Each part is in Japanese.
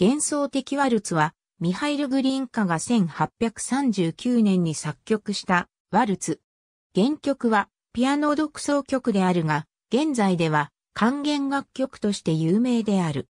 幻想的ワルツは、ミハイル・グリーンカが1839年に作曲したワルツ。原曲はピアノ独奏曲であるが、現在では還元楽曲として有名である。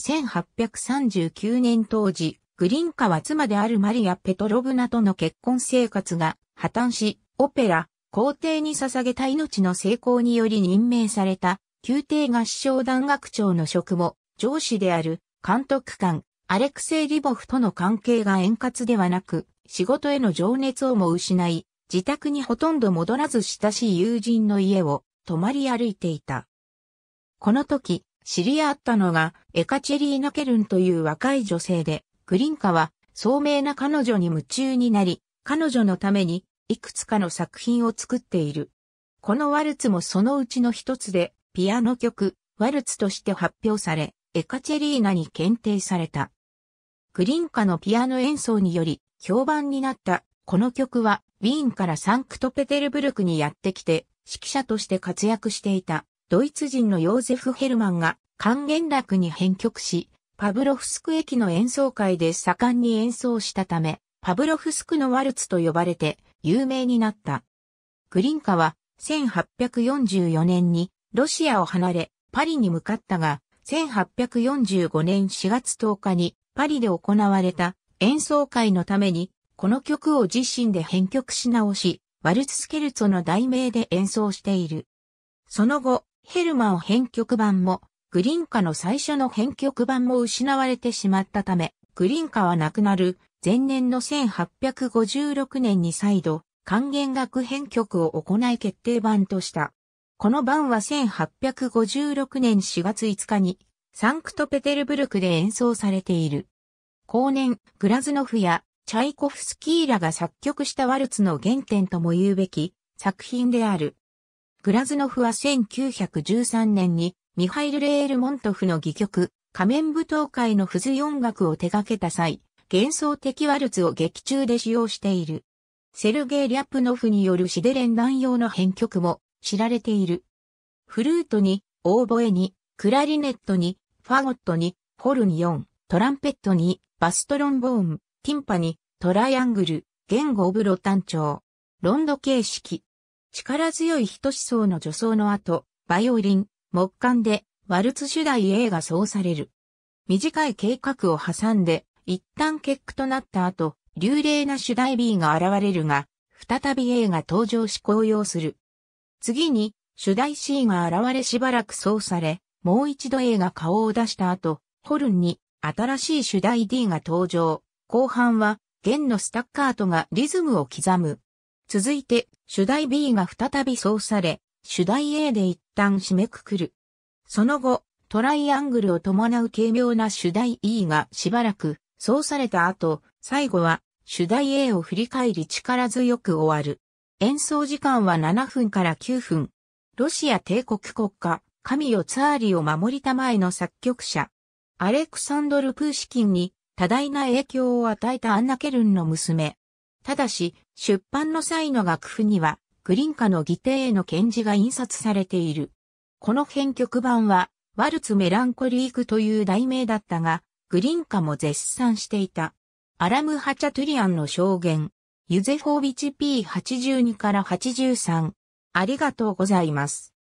1839年当時、グリンカは妻であるマリア・ペトロブナとの結婚生活が破綻し、オペラ、皇帝に捧げた命の成功により任命された、宮廷合唱団学長の職も、上司である監督官、アレクセイ・リボフとの関係が円滑ではなく、仕事への情熱をも失い、自宅にほとんど戻らず親しい友人の家を泊まり歩いていた。この時、知り合ったのがエカチェリーナ・ケルンという若い女性で、グリンカは聡明な彼女に夢中になり、彼女のためにいくつかの作品を作っている。このワルツもそのうちの一つで、ピアノ曲、ワルツとして発表され、エカチェリーナに検定された。グリンカのピアノ演奏により評判になったこの曲はウィーンからサンクトペテルブルクにやってきて指揮者として活躍していたドイツ人のヨーゼフ・ヘルマンが還元楽に編曲しパブロフスク駅の演奏会で盛んに演奏したためパブロフスクのワルツと呼ばれて有名になった。グリンカは1844年にロシアを離れパリに向かったが1845年4月10日にパリで行われた演奏会のために、この曲を自身で編曲し直し、ワルツスケルツォの題名で演奏している。その後、ヘルマン編曲版も、グリンカの最初の編曲版も失われてしまったため、グリンカは亡くなる前年の1856年に再度、還元楽編曲を行い決定版とした。この晩は1856年4月5日に、サンクトペテルブルクで演奏されている。後年、グラズノフやチャイコフスキーらが作曲したワルツの原点とも言うべき作品である。グラズノフは1913年にミハイル・レール・モントフの戯曲、仮面舞踏会の付随音楽を手掛けた際、幻想的ワルツを劇中で使用している。セルゲイ・リャプノフによるシデレン弾用の編曲も知られている。フルートに、オーボエに、クラリネットに、ファゴットに、ホルントランペットに、バストロンボーン、ティンパに、トライアングル、言語オブロ単調、ロンド形式。力強い人思想の助走の後、バイオリン、木管で、ワルツ主題 A がそうされる。短い計画を挟んで、一旦結句となった後、流麗な主題 B が現れるが、再び A が登場し高揚する。次に、主題 C が現れしばらくそうされ、もう一度 A が顔を出した後、ホルンに新しい主題 D が登場。後半は弦のスタッカートがリズムを刻む。続いて主題 B が再びそうされ、主題 A で一旦締めくくる。その後、トライアングルを伴う軽妙な主題 E がしばらくそうされた後、最後は主題 A を振り返り力強く終わる。演奏時間は7分から9分。ロシア帝国国家、神よツァーリを守りたまえの作曲者。アレクサンドル・プーシキンに多大な影響を与えたアンナ・ケルンの娘。ただし、出版の際の楽譜には、グリンカの儀定への検示が印刷されている。この編曲版は、ワルツ・メランコリークという題名だったが、グリンカも絶賛していた。アラム・ハチャトゥリアンの証言。ユゼフォービチ P82 から83。ありがとうございます。